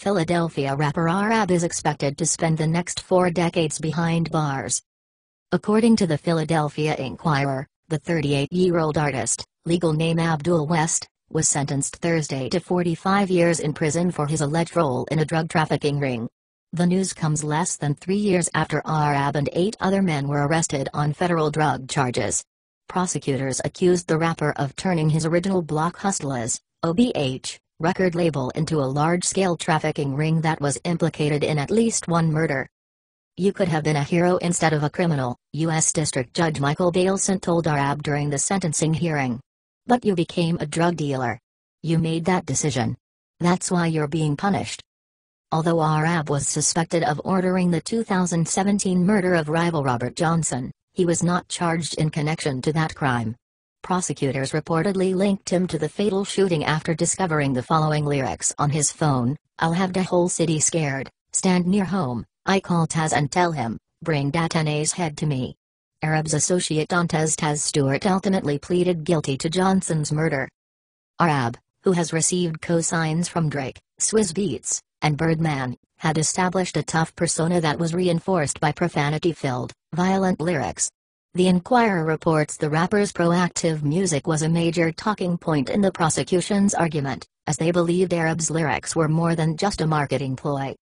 Philadelphia rapper Arab is expected to spend the next four decades behind bars. According to the Philadelphia Inquirer, the 38-year-old artist, legal name Abdul West, was sentenced Thursday to 45 years in prison for his alleged role in a drug trafficking ring. The news comes less than three years after Arab and eight other men were arrested on federal drug charges. Prosecutors accused the rapper of turning his original block hustlers, OBH, record label into a large-scale trafficking ring that was implicated in at least one murder. You could have been a hero instead of a criminal, U.S. District Judge Michael Baleson told Arab during the sentencing hearing. But you became a drug dealer. You made that decision. That's why you're being punished. Although Arab was suspected of ordering the 2017 murder of rival Robert Johnson, he was not charged in connection to that crime. Prosecutors reportedly linked him to the fatal shooting after discovering the following lyrics on his phone I'll have the whole city scared, stand near home, I call Taz and tell him, bring Datane's head to me. Arab's associate Dantes Taz Stewart ultimately pleaded guilty to Johnson's murder. Arab, who has received co-signs from Drake, Swizz Beats, and Birdman, had established a tough persona that was reinforced by profanity-filled, violent lyrics, the Inquirer reports the rapper's proactive music was a major talking point in the prosecution's argument, as they believed Arab's lyrics were more than just a marketing ploy.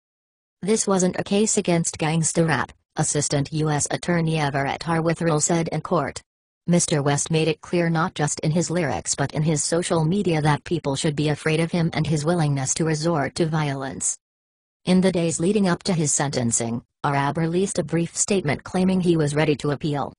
This wasn't a case against gangster rap, Assistant U.S. Attorney Everett Harwithrell said in court. Mr. West made it clear not just in his lyrics but in his social media that people should be afraid of him and his willingness to resort to violence. In the days leading up to his sentencing, Arab released a brief statement claiming he was ready to appeal.